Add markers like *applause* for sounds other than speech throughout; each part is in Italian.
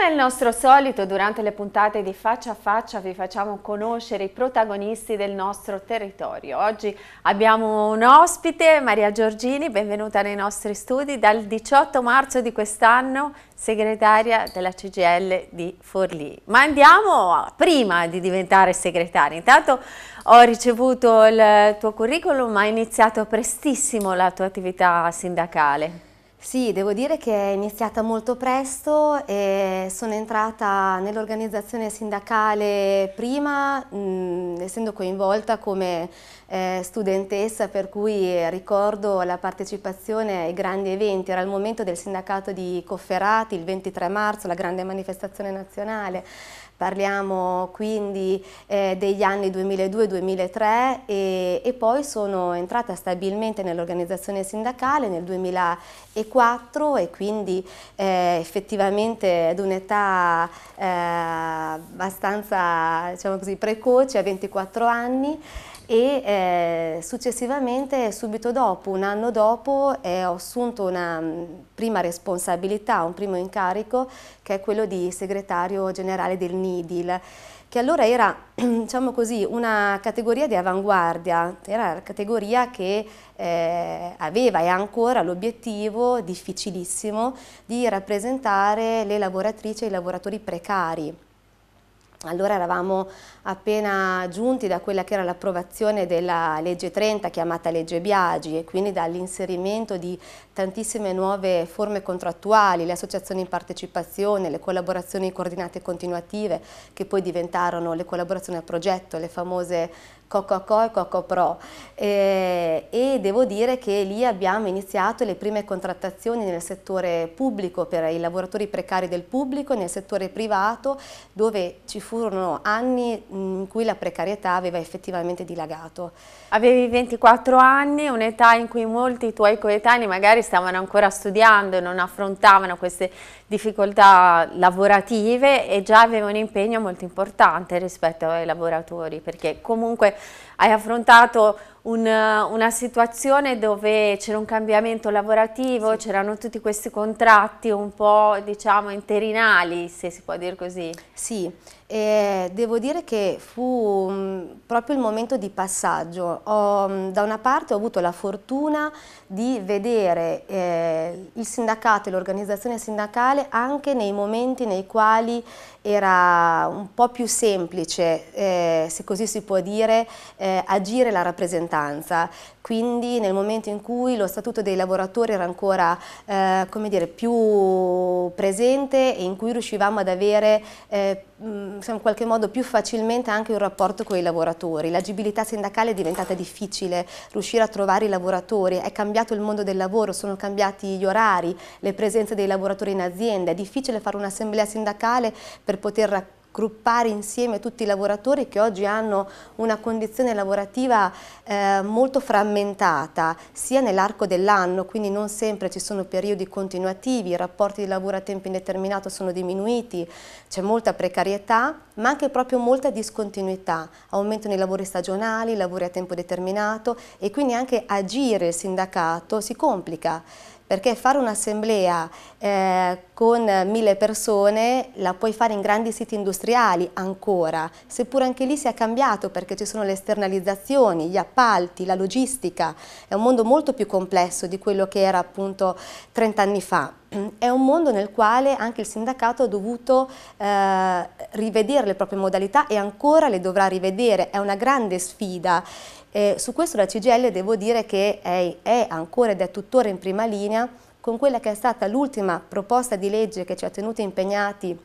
Come è il nostro solito, durante le puntate di Faccia a Faccia vi facciamo conoscere i protagonisti del nostro territorio. Oggi abbiamo un ospite, Maria Giorgini, benvenuta nei nostri studi. Dal 18 marzo di quest'anno segretaria della CGL di Forlì. Ma andiamo prima di diventare segretaria. Intanto ho ricevuto il tuo curriculum, ma hai iniziato prestissimo la tua attività sindacale. Sì, devo dire che è iniziata molto presto e sono entrata nell'organizzazione sindacale prima, mh, essendo coinvolta come eh, studentessa, per cui ricordo la partecipazione ai grandi eventi. Era il momento del sindacato di Cofferati, il 23 marzo, la grande manifestazione nazionale. Parliamo quindi eh, degli anni 2002-2003 e, e, poi sono entrata stabilmente nell'organizzazione sindacale nel 2004 e quindi eh, effettivamente ad un'età eh, abbastanza diciamo così, precoce, a 24 anni, e eh, successivamente, subito dopo, un anno dopo, eh, ho assunto una mm, prima responsabilità, un primo incarico che è quello di segretario generale del NIDIL che allora era *clears throat* diciamo così, una categoria di avanguardia, era la categoria che eh, aveva e ha ancora l'obiettivo difficilissimo di rappresentare le lavoratrici e i lavoratori precari allora eravamo appena giunti da quella che era l'approvazione della legge 30 chiamata legge Biagi e quindi dall'inserimento di tantissime nuove forme contrattuali, le associazioni in partecipazione, le collaborazioni coordinate e continuative che poi diventarono le collaborazioni a progetto, le famose Cococò e Cocopro eh, e devo dire che lì abbiamo iniziato le prime contrattazioni nel settore pubblico per i lavoratori precari del pubblico, nel settore privato dove ci furono anni in cui la precarietà aveva effettivamente dilagato. Avevi 24 anni, un'età in cui molti tuoi coetanei magari stavano ancora studiando e non affrontavano queste difficoltà lavorative e già aveva un impegno molto importante rispetto ai lavoratori perché comunque hai affrontato una, eh, una situazione dove c'era un cambiamento lavorativo, sì. c'erano tutti questi contratti un po' diciamo interinali, se si può dire così. Sì, eh, devo dire che fu mh, mm, proprio il momento di passaggio. Ho, mh, mm, da una parte ho avuto la fortuna di vedere eh, il sindacato e l'organizzazione sindacale anche nei momenti nei quali era un po' più semplice, eh, se così si può dire, eh, agire la rappresentanza. Quindi nel momento in cui lo statuto dei lavoratori era ancora eh, dire, più presente e in cui riuscivamo ad avere eh, Mm, in qualche modo più facilmente anche un rapporto con i lavoratori. L'agibilità sindacale è diventata difficile, riuscire a trovare i lavoratori, è cambiato il mondo del lavoro, sono cambiati gli orari, le presenze dei lavoratori in azienda, è difficile fare un'assemblea sindacale per poter raccontare gruppare insieme tutti i lavoratori che oggi hanno una condizione lavorativa eh, molto frammentata, sia nell'arco dell'anno, quindi non sempre ci sono periodi continuativi, i rapporti di lavoro a tempo indeterminato sono diminuiti, c'è molta precarietà, ma anche proprio molta discontinuità, aumentano i lavori stagionali, i lavori a tempo determinato e quindi anche agire il sindacato si complica perché fare un'assemblea eh, con mille persone la puoi fare in grandi siti industriali ancora, seppur anche lì si è cambiato perché ci sono le esternalizzazioni, gli appalti, la logistica, è un mondo molto più complesso di quello che era appunto 30 anni fa. È un mondo nel quale anche il sindacato ha dovuto eh, rivedere le proprie modalità e ancora le dovrà rivedere, è una grande sfida. Eh, su questo la CGL devo dire che è, è ancora ed è tuttora in prima linea con quella che è stata l'ultima proposta di legge che ci ha tenuti impegnati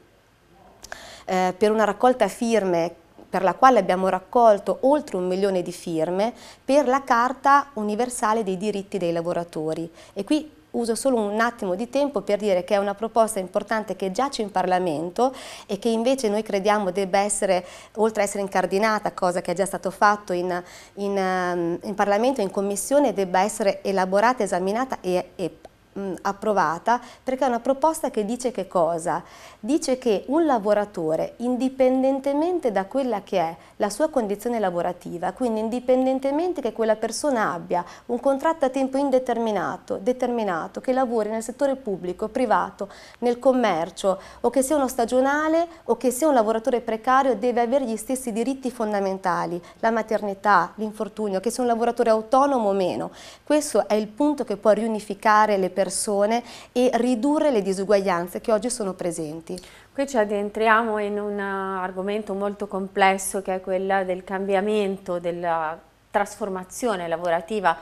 eh, per una raccolta firme per la quale abbiamo raccolto oltre un milione di firme per la Carta Universale dei diritti dei lavoratori. E qui uso solo un attimo di tempo per dire che è una proposta importante che giace in Parlamento e che invece noi crediamo debba essere, oltre a essere incardinata, cosa che è già stato fatto in, in, ehm, in Parlamento e in Commissione, debba essere elaborata, esaminata e, e mh, mm, approvata perché è una proposta che dice che cosa? Dice che un lavoratore, indipendentemente da quella che è la sua condizione lavorativa, quindi indipendentemente che quella persona abbia un contratto a tempo indeterminato, determinato, che lavori nel settore pubblico, privato, nel commercio o che sia uno stagionale o che sia un lavoratore precario, deve avere gli stessi diritti fondamentali, la maternità, l'infortunio, che sia un lavoratore autonomo o meno. Questo è il punto che può riunificare le persone persone e ridurre le disuguaglianze che oggi sono presenti. Qui ci addentriamo in un eh, argomento molto complesso che è quello del cambiamento, della trasformazione lavorativa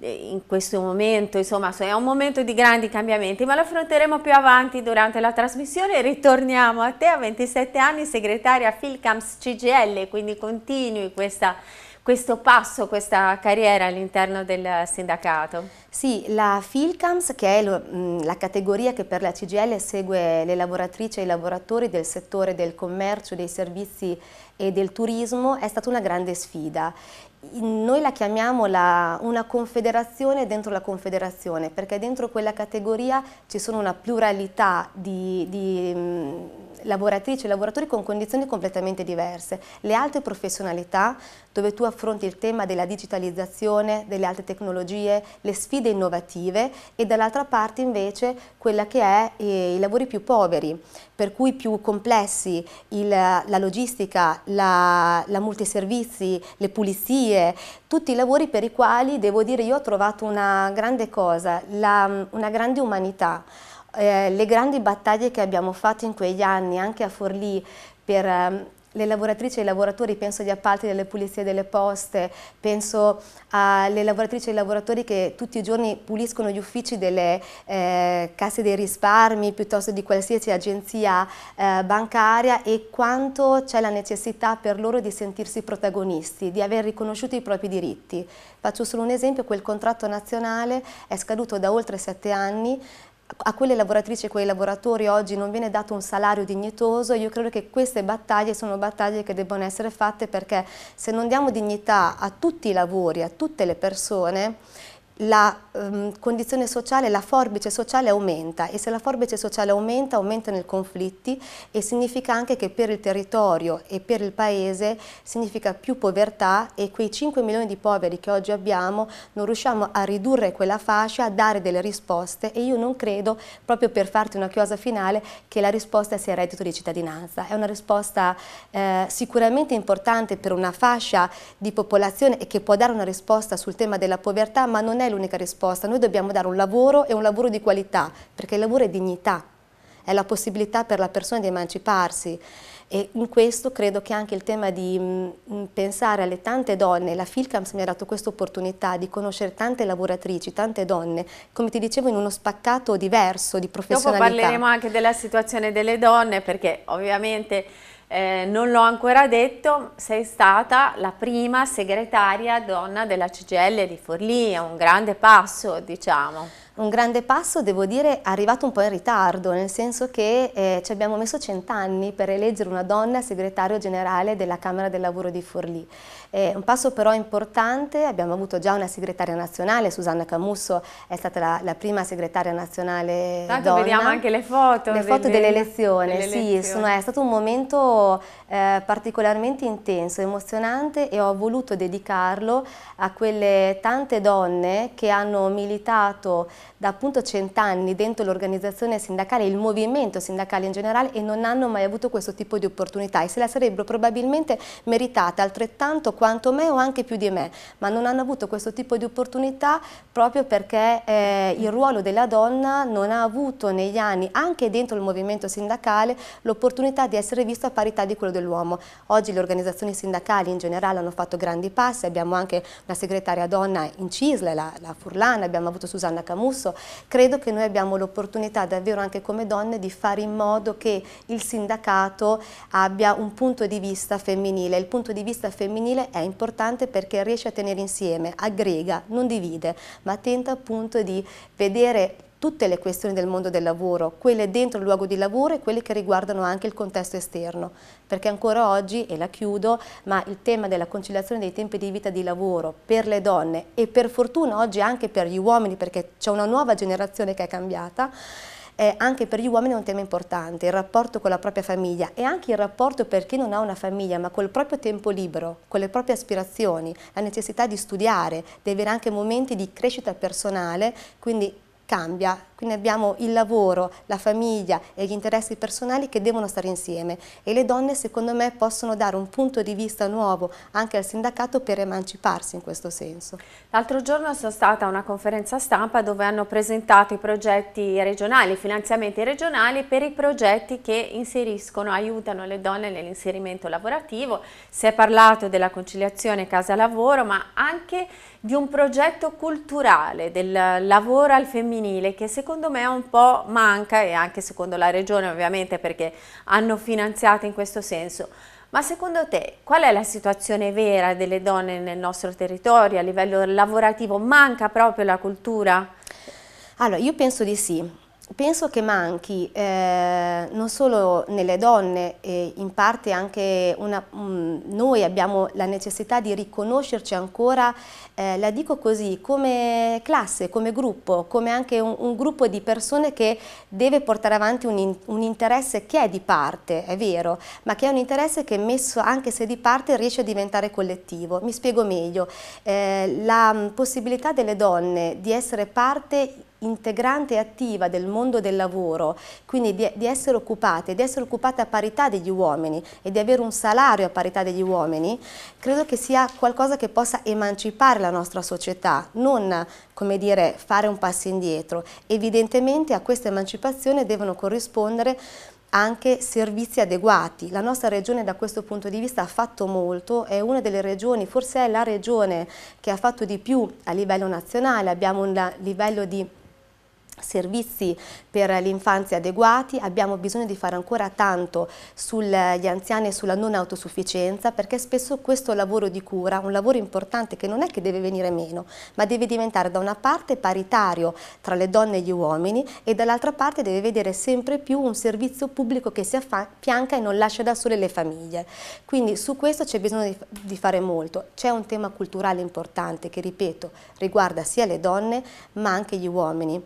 eh, in questo momento, insomma, è un momento di grandi cambiamenti, ma lo affronteremo più avanti durante la trasmissione. Ritorniamo a te a 27 anni, segretaria Filcams CGL, quindi continui questa questo passo, questa carriera all'interno del sindacato? Sì, la FILCAMS, che è lo, la categoria che per la CGL segue le lavoratrici e i lavoratori del settore del commercio, dei servizi e del turismo, è stata una grande sfida. Noi la chiamiamo la, una confederazione dentro la confederazione, perché dentro quella categoria ci sono una pluralità di, di mh, lavoratrici e lavoratori con condizioni completamente diverse. Le altre professionalità, dove tu affronti il tema della digitalizzazione, delle alte tecnologie, le sfide innovative e dall'altra parte invece quella che è eh, i lavori più poveri, per cui più complessi, il, la logistica, la, la multiservizi, le pulizie, tutti i lavori per i quali devo dire io ho trovato una grande cosa, la, una grande umanità eh, le grandi battaglie che abbiamo fatto in quegli anni anche a Forlì per ehm, le lavoratrici e i lavoratori, penso agli appalti delle pulizie delle poste, penso alle lavoratrici e ai lavoratori che tutti i giorni puliscono gli uffici delle eh, casse dei risparmi piuttosto di qualsiasi agenzia eh, bancaria e quanto c'è la necessità per loro di sentirsi protagonisti, di aver riconosciuto i propri diritti. Faccio solo un esempio, quel contratto nazionale è scaduto da oltre sette anni, a quelle lavoratrici e quei lavoratori oggi non viene dato un salario dignitoso, io credo che queste battaglie sono battaglie che debbano essere fatte perché se non diamo dignità a tutti i lavori, a tutte le persone, la ehm, condizione sociale, la forbice sociale aumenta e se la forbice sociale aumenta, aumentano i conflitti e significa anche che per il territorio e per il paese significa più povertà e quei 5 milioni di poveri che oggi abbiamo non riusciamo a ridurre quella fascia, a dare delle risposte e io non credo, proprio per farti una chiosa finale, che la risposta sia il reddito di cittadinanza. È una risposta eh, sicuramente importante per una fascia di popolazione e che può dare una risposta sul tema della povertà, ma non è è l'unica risposta, noi dobbiamo dare un lavoro e un lavoro di qualità, perché il lavoro è dignità, è la possibilità per la persona di emanciparsi e in questo credo che anche il tema di mh, mm, mm, pensare alle tante donne, la Filcams mi ha dato questa opportunità di conoscere tante lavoratrici, tante donne, come ti dicevo in uno spaccato diverso di professionalità. Dopo parleremo anche della situazione delle donne perché ovviamente eh, non l'ho ancora detto, sei stata la prima segretaria donna della CGL di Forlì, è un grande passo diciamo un grande passo, devo dire, arrivato un po' in ritardo, nel senso che eh, ci abbiamo messo cent'anni per eleggere una donna segretario generale della Camera del Lavoro di Forlì. Eh, un passo però importante, abbiamo avuto già una segretaria nazionale, Susanna Camusso è stata la, la prima segretaria nazionale Tanto donna. vediamo anche le foto. Le delle, foto dell'elezione, dell sì, sono, è stato un momento eh, particolarmente intenso, emozionante e ho voluto dedicarlo a quelle tante donne che hanno militato da appunto cent'anni dentro l'organizzazione sindacale, il movimento sindacale in generale e non hanno mai avuto questo tipo di opportunità e se la sarebbero probabilmente meritata altrettanto quanto me o anche più di me, ma non hanno avuto questo tipo di opportunità proprio perché eh, il ruolo della donna non ha avuto negli anni, anche dentro il movimento sindacale, l'opportunità di essere visto a parità di quello dell'uomo. Oggi le organizzazioni sindacali in generale hanno fatto grandi passi, abbiamo anche una segretaria donna in Cisle, la, la Furlana, abbiamo avuto Susanna Camus, discorso, credo che noi abbiamo l'opportunità davvero anche come donne di fare in modo che il sindacato abbia un punto di vista femminile. Il punto di vista femminile è importante perché riesce a tenere insieme, aggrega, non divide, ma tenta appunto di vedere tutte le questioni del mondo del lavoro, quelle dentro il luogo di lavoro e quelle che riguardano anche il contesto esterno, perché ancora oggi, e la chiudo, ma il tema della conciliazione dei tempi di vita di lavoro per le donne e per fortuna oggi anche per gli uomini, perché c'è una nuova generazione che è cambiata, è anche per gli uomini è un tema importante, il rapporto con la propria famiglia e anche il rapporto per chi non ha una famiglia ma col proprio tempo libero, con le proprie aspirazioni, la necessità di studiare, di avere anche momenti di crescita personale, quindi cambia quindi abbiamo il lavoro, la famiglia e gli interessi personali che devono stare insieme e le donne secondo me possono dare un punto di vista nuovo anche al sindacato per emanciparsi in questo senso. L'altro giorno sono stata a una conferenza stampa dove hanno presentato i progetti regionali, i finanziamenti regionali per i progetti che inseriscono, aiutano le donne nell'inserimento lavorativo. Si è parlato della conciliazione casa-lavoro ma anche di un progetto culturale del lavoro al femminile che secondo secondo me un po' manca e anche secondo la regione ovviamente perché hanno finanziato in questo senso. Ma secondo te qual è la situazione vera delle donne nel nostro territorio a livello lavorativo? Manca proprio la cultura? Allora, io penso di sì penso che manchi eh, non solo nelle donne, eh, in parte anche una, mh, mm, noi abbiamo la necessità di riconoscerci ancora, eh, la dico così, come classe, come gruppo, come anche un, un gruppo di persone che deve portare avanti un, in, un, interesse che è di parte, è vero, ma che è un interesse che messo anche se di parte riesce a diventare collettivo. Mi spiego meglio, eh, la mh, mm, possibilità delle donne di essere parte integrante e attiva del mondo del lavoro, quindi di, di, essere occupate, di essere occupate a parità degli uomini e di avere un salario a parità degli uomini, credo che sia qualcosa che possa emancipare la nostra società, non come dire fare un passo indietro. Evidentemente a questa emancipazione devono corrispondere anche servizi adeguati. La nostra regione da questo punto di vista ha fatto molto, è una delle regioni, forse è la regione che ha fatto di più a livello nazionale, abbiamo un livello di servizi per l'infanzia adeguati, abbiamo bisogno di fare ancora tanto sugli anziani e sulla non autosufficienza perché spesso questo lavoro di cura, un lavoro importante che non è che deve venire meno, ma deve diventare da una parte paritario tra le donne e gli uomini e dall'altra parte deve vedere sempre più un servizio pubblico che si affianca e non lascia da sole le famiglie. Quindi su questo c'è bisogno di, fare molto. C'è un tema culturale importante che, ripeto, riguarda sia le donne ma anche gli uomini.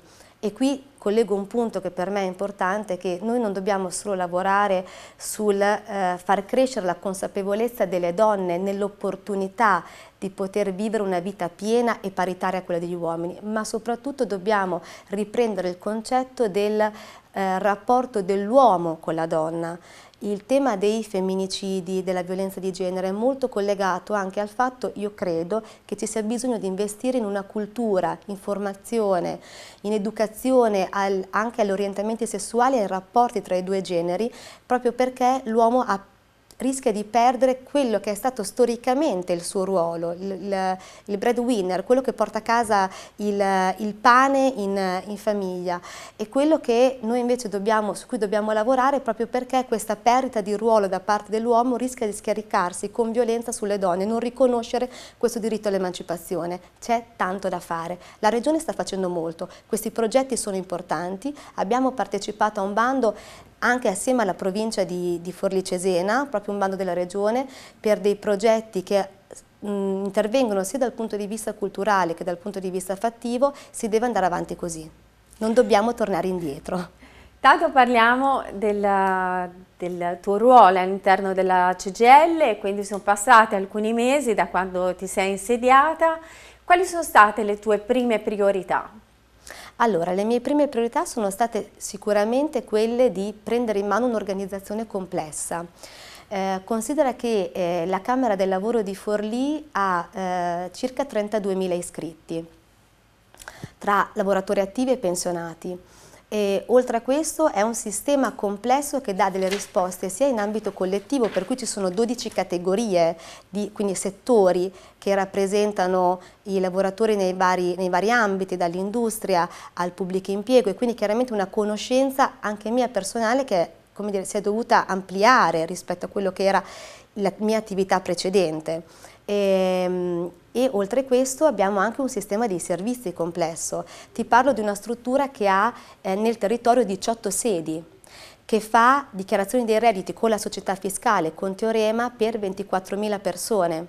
E qui collego un punto che per me è importante, che noi non dobbiamo solo lavorare sul eh, far crescere la consapevolezza delle donne nell'opportunità di poter vivere una vita piena e paritaria a quella degli uomini, ma soprattutto dobbiamo riprendere il concetto del eh, rapporto dell'uomo con la donna il tema dei femminicidi, e della violenza di genere è molto collegato anche al fatto, io credo, che ci sia bisogno di investire in una cultura, in formazione, in educazione al, anche agli orientamenti sessuali e ai rapporti tra i due generi, proprio perché l'uomo ha rischia di perdere quello che è stato storicamente il suo ruolo, il, il, il breadwinner, quello che porta a casa il, il pane in, in, famiglia e quello che noi invece dobbiamo, su cui dobbiamo lavorare proprio perché questa perdita di ruolo da parte dell'uomo rischia di scaricarsi con violenza sulle donne, non riconoscere questo diritto all'emancipazione. C'è tanto da fare, la Regione sta facendo molto, questi progetti sono importanti, abbiamo partecipato a un bando anche assieme alla provincia di, di Forlì Cesena, proprio un bando della regione, per dei progetti che mh, intervengono sia dal punto di vista culturale che dal punto di vista fattivo, si deve andare avanti così. Non dobbiamo tornare indietro. Tanto parliamo della, del tuo ruolo all'interno della CGL, quindi sono passati alcuni mesi da quando ti sei insediata. Quali sono state le tue prime priorità? Allora, le mie prime priorità sono state sicuramente quelle di prendere in mano un'organizzazione complessa. Eh, considera che eh, la Camera del Lavoro di Forlì ha eh, circa 32.000 iscritti tra lavoratori attivi e pensionati. E, oltre a questo è un sistema complesso che dà delle risposte sia in ambito collettivo, per cui ci sono 12 categorie, di, quindi settori che rappresentano i lavoratori nei vari, nei vari ambiti, dall'industria al pubblico impiego e quindi chiaramente una conoscenza anche mia personale che dire, si è dovuta ampliare rispetto a quello che era la mia attività precedente. E, ehm, e oltre a questo abbiamo anche un sistema di servizi complesso. Ti parlo di una struttura che ha eh, nel territorio 18 sedi, che fa dichiarazioni dei redditi con la società fiscale, con Teorema, per 24.000 persone.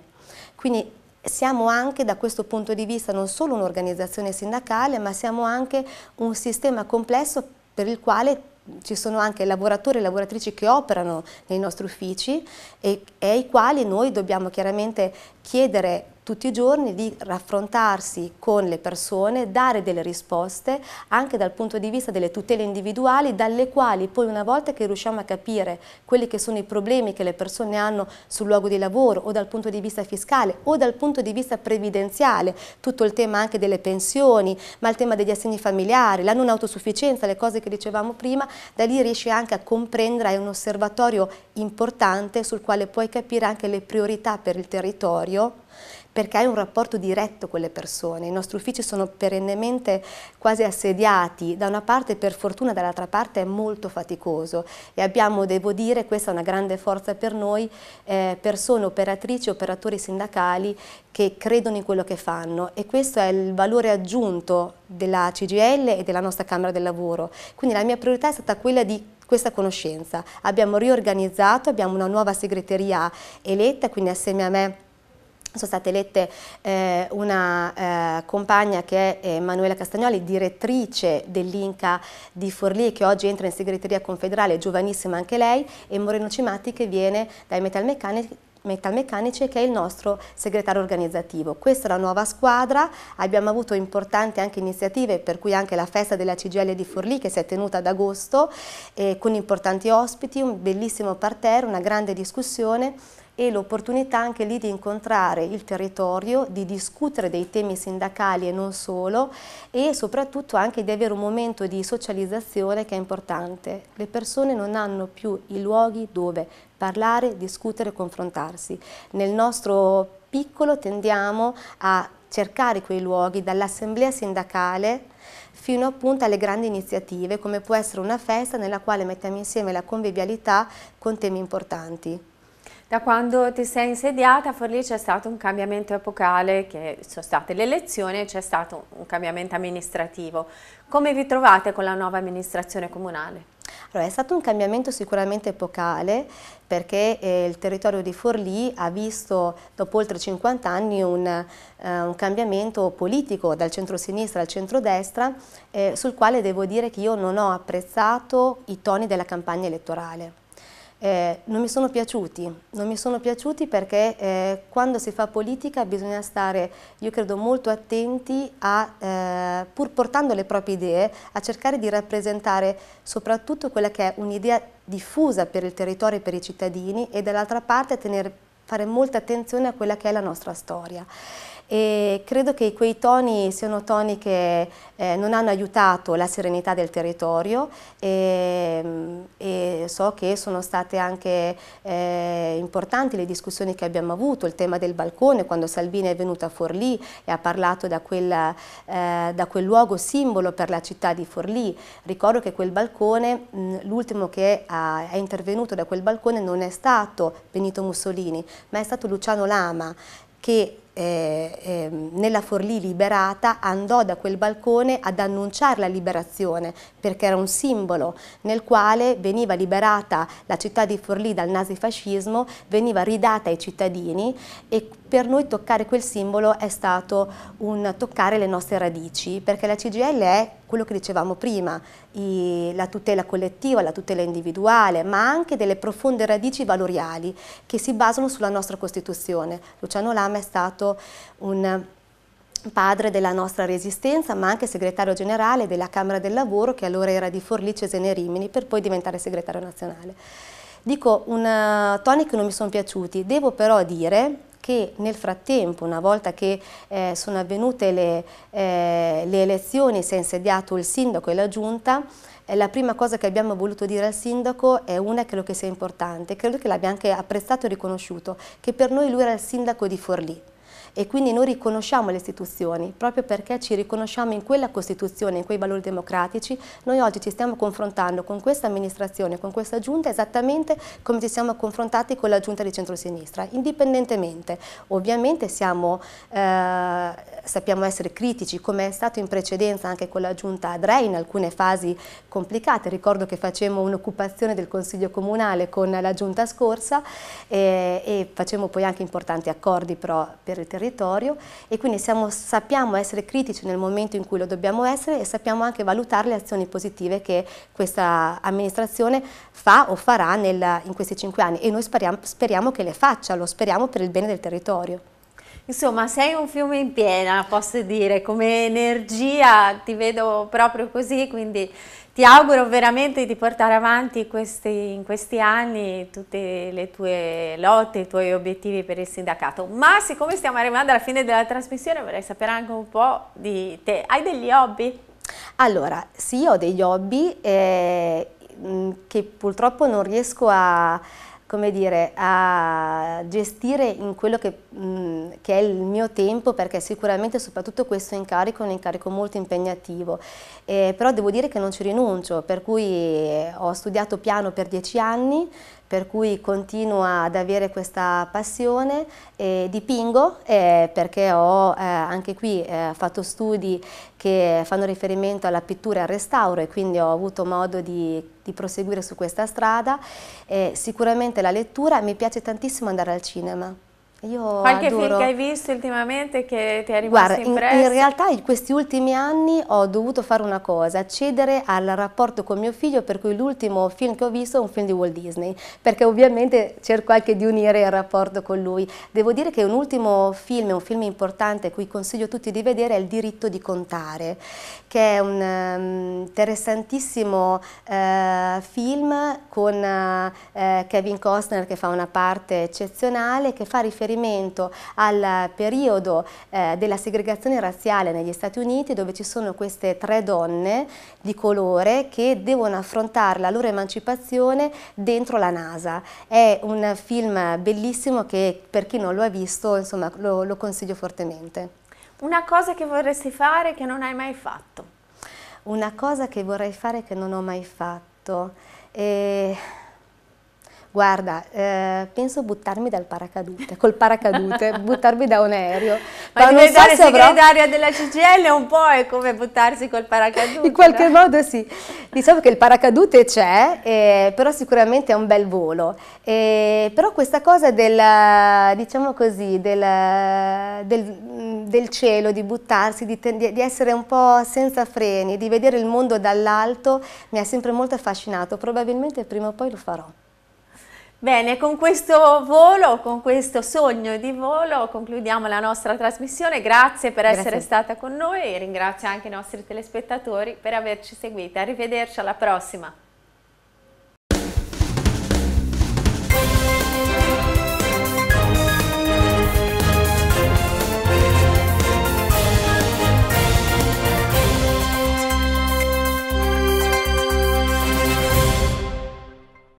Quindi siamo anche da questo punto di vista non solo un'organizzazione sindacale, ma siamo anche un sistema complesso per il quale ci sono anche lavoratori e lavoratrici che operano nei nostri uffici e, e ai quali noi dobbiamo chiaramente chiedere tutti i giorni di raffrontarsi con le persone, dare delle risposte anche dal punto di vista delle tutele individuali dalle quali poi una volta che riusciamo a capire quelli che sono i problemi che le persone hanno sul luogo di lavoro o dal punto di vista fiscale o dal punto di vista previdenziale, tutto il tema anche delle pensioni, ma il tema degli assegni familiari, la non autosufficienza, le cose che dicevamo prima, da lì riesci anche a comprendere, è un osservatorio importante sul quale puoi capire anche le priorità per il territorio serio perché hai un rapporto diretto con le persone. I nostri uffici sono perennemente quasi assediati, da una parte per fortuna, dall'altra parte è molto faticoso e abbiamo, devo dire, questa è una grande forza per noi, eh, persone, operatrici, operatori sindacali che credono in quello che fanno e questo è il valore aggiunto della CGL e della nostra Camera del Lavoro. Quindi la mia priorità è stata quella di questa conoscenza. Abbiamo riorganizzato, abbiamo una nuova segreteria eletta, quindi assieme a me sono state elette eh, una eh, compagna che è Emanuela Castagnoli, direttrice dell'Inca di Forlì, che oggi entra in segreteria confederale, giovanissima anche lei, e Moreno Cimatti che viene dai metalmeccanici Metalmeccanici che è il nostro segretario organizzativo. Questa è la nuova squadra, abbiamo avuto importanti anche iniziative per cui anche la festa della CGL di Forlì che si è tenuta ad agosto eh, con importanti ospiti, un bellissimo parterre, una grande discussione e l'opportunità anche lì di incontrare il territorio, di discutere dei temi sindacali e non solo e soprattutto anche di avere un momento di socializzazione che è importante. Le persone non hanno più i luoghi dove parlare, discutere, e confrontarsi. Nel nostro piccolo tendiamo a cercare quei luoghi dall'assemblea sindacale fino appunto alle grandi iniziative come può essere una festa nella quale mettiamo insieme la convivialità con temi importanti. Da quando ti sei insediata a Forlì c'è stato un cambiamento epocale, che sono state le elezioni e c'è stato un cambiamento amministrativo. Come vi trovate con la nuova amministrazione comunale? Allora, è stato un cambiamento sicuramente epocale perché eh, il territorio di Forlì ha visto dopo oltre 50 anni un, eh, un cambiamento politico dal centro-sinistra al centro-destra eh, sul quale devo dire che io non ho apprezzato i toni della campagna elettorale eh, non mi sono piaciuti, non mi sono piaciuti perché eh, quando si fa politica bisogna stare, io credo, molto attenti a, eh, pur portando le proprie idee, a cercare di rappresentare soprattutto quella che è un'idea diffusa per il territorio e per i cittadini e dall'altra parte tenere, fare molta attenzione a quella che è la nostra storia e credo che quei toni siano toni che eh, non hanno aiutato la serenità del territorio e, e so che sono state anche eh, importanti le discussioni che abbiamo avuto, il tema del balcone, quando Salvini è venuta a Forlì e ha parlato da, quella, eh, da quel luogo simbolo per la città di Forlì. Ricordo che quel balcone, mm, l'ultimo che ha, è intervenuto da quel balcone non è stato Benito Mussolini, ma è stato Luciano Lama che eh, nella Forlì liberata andò da quel balcone ad annunciare la liberazione perché era un simbolo nel quale veniva liberata la città di Forlì dal nazifascismo, veniva ridata ai cittadini e per noi toccare quel simbolo è stato un toccare le nostre radici, perché la CGL è quello che dicevamo prima, i, la tutela collettiva, la tutela individuale, ma anche delle profonde radici valoriali che si basano sulla nostra Costituzione. Luciano Lama è stato un padre della nostra resistenza, ma anche segretario generale della Camera del Lavoro, che allora era di Forlì Cesene Rimini, per poi diventare segretario nazionale. Dico un, eh, toni che non mi sono piaciuti, devo però dire che nel frattempo, una volta che eh, sono avvenute le, eh, le elezioni, si è insediato il sindaco e la giunta, eh, la prima cosa che abbiamo voluto dire al sindaco è una credo che sia importante, credo che l'abbia anche apprezzato e riconosciuto, che per noi lui era il sindaco di Forlì e quindi noi riconosciamo le istituzioni, proprio perché ci riconosciamo in quella Costituzione, in quei valori democratici, noi oggi ci stiamo confrontando con questa amministrazione, con questa giunta, esattamente come ci siamo confrontati con la giunta di centrosinistra, indipendentemente. Ovviamente siamo, eh, sappiamo essere critici, come è stato in precedenza anche con la giunta Adrei in alcune fasi complicate, ricordo che facemmo un'occupazione del Consiglio Comunale con la giunta scorsa e, eh, e facemmo poi anche importanti accordi però per il territorio territorio e quindi siamo, sappiamo essere critici nel momento in cui lo dobbiamo essere e sappiamo anche valutare le azioni positive che questa amministrazione fa o farà nel, in questi cinque anni e noi speriamo, speriamo che le faccia, lo speriamo per il bene del territorio. Insomma, sei un fiume in piena, posso dire, come energia ti vedo proprio così, quindi ti auguro veramente di portare avanti questi, in questi anni tutte le tue lotte, i tuoi obiettivi per il sindacato. Ma siccome stiamo arrivando alla fine della trasmissione vorrei sapere anche un po' di te. Hai degli hobby? Allora, sì, ho degli hobby eh, che purtroppo non riesco a come dire, a gestire in quello che, mh, mm, che, è il mio tempo perché sicuramente soprattutto questo incarico è un incarico molto impegnativo, eh, però devo dire che non ci rinuncio, per cui eh, ho studiato piano per dieci anni, per cui continuo ad avere questa passione. E dipingo eh, perché ho eh, anche qui eh, fatto studi che fanno riferimento alla pittura e al restauro e quindi ho avuto modo di, di proseguire su questa strada. sicuramente la lettura, mi piace tantissimo andare al cinema. Io Qualche adoro... film che hai visto ultimamente che ti è rimasto Guarda, impresso? In, in realtà in questi ultimi anni ho dovuto fare una cosa, cedere al rapporto con mio figlio per cui l'ultimo film che ho visto è un film di Walt Disney, perché ovviamente cerco anche di unire il rapporto con lui. Devo dire che un ultimo film, un film importante cui consiglio a tutti di vedere è Il diritto di contare, che è un um, interessantissimo uh, film con uh, Kevin Costner che fa una parte eccezionale, che fa riferimento riferimento al periodo eh, della segregazione razziale negli Stati Uniti dove ci sono queste tre donne di colore che devono affrontare la loro emancipazione dentro la NASA. È un film bellissimo che per chi non lo ha visto insomma, lo, lo consiglio fortemente. Una cosa che vorresti fare che non hai mai fatto? Una cosa che vorrei fare che non ho mai fatto? E eh, guarda, eh, penso buttarmi dal paracadute, col paracadute, *laughs* buttarmi da un aereo. Ma, ma diventare so segretaria avrò... della CGL un po' è come buttarsi col paracadute. In qualche no? modo sì. Diciamo che il paracadute c'è, eh, però sicuramente è un bel volo. Eh, però questa cosa del, diciamo così, del, del, mm, del cielo, di buttarsi, di, di essere un po' senza freni, di vedere il mondo dall'alto, mi ha sempre molto affascinato. Probabilmente prima o poi lo farò. Bene, con questo volo, con questo sogno di volo concludiamo la nostra trasmissione. Grazie per Grazie. essere stata con noi e ringrazio anche i nostri telespettatori per averci seguita. Arrivederci alla prossima.